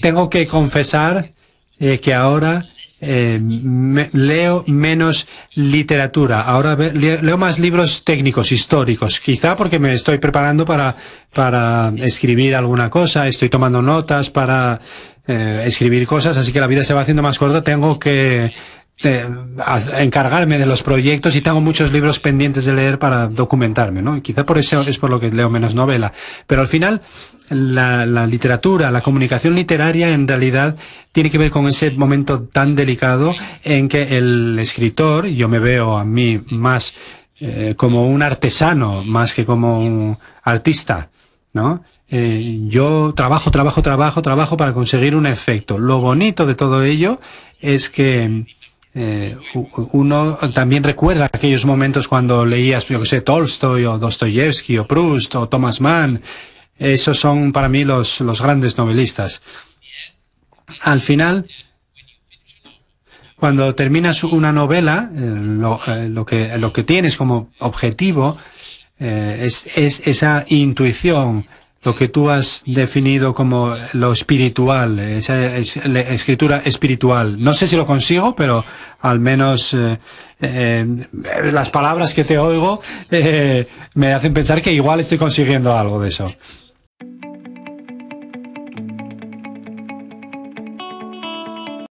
Tengo que confesar eh, que ahora eh, leo menos literatura, ahora leo, más libros técnicos, históricos, quizá porque me estoy preparando para, para escribir alguna cosa, estoy tomando notas para eh, escribir cosas, así que la vida se va haciendo más corta, tengo que encargarme de los proyectos y tengo muchos libros pendientes de leer para documentarme, ¿no? quizá por eso es por lo que leo menos novela. Pero al final, la, literatura, la comunicación literaria en realidad tiene que ver con ese momento tan delicado en que el escritor, yo me veo a mí más eh, como un artesano, más que como un artista, ¿no? Eh, yo trabajo, trabajo, trabajo, trabajo para conseguir un efecto. Lo bonito de todo ello es que eh, uno también recuerda aquellos momentos cuando leías, yo que sé, Tolstoy o Dostoyevsky o Proust o Thomas Mann. Esos son para mí los, grandes novelistas. Al final, cuando terminas una novela, eh, eh, lo, que, lo que tienes como objetivo es, es, esa intuición, lo que tú has definido como lo espiritual, esa la escritura espiritual. No sé si lo consigo, pero al menos eh, eh, las palabras que te oigo eh, me hacen pensar que igual estoy consiguiendo algo de eso.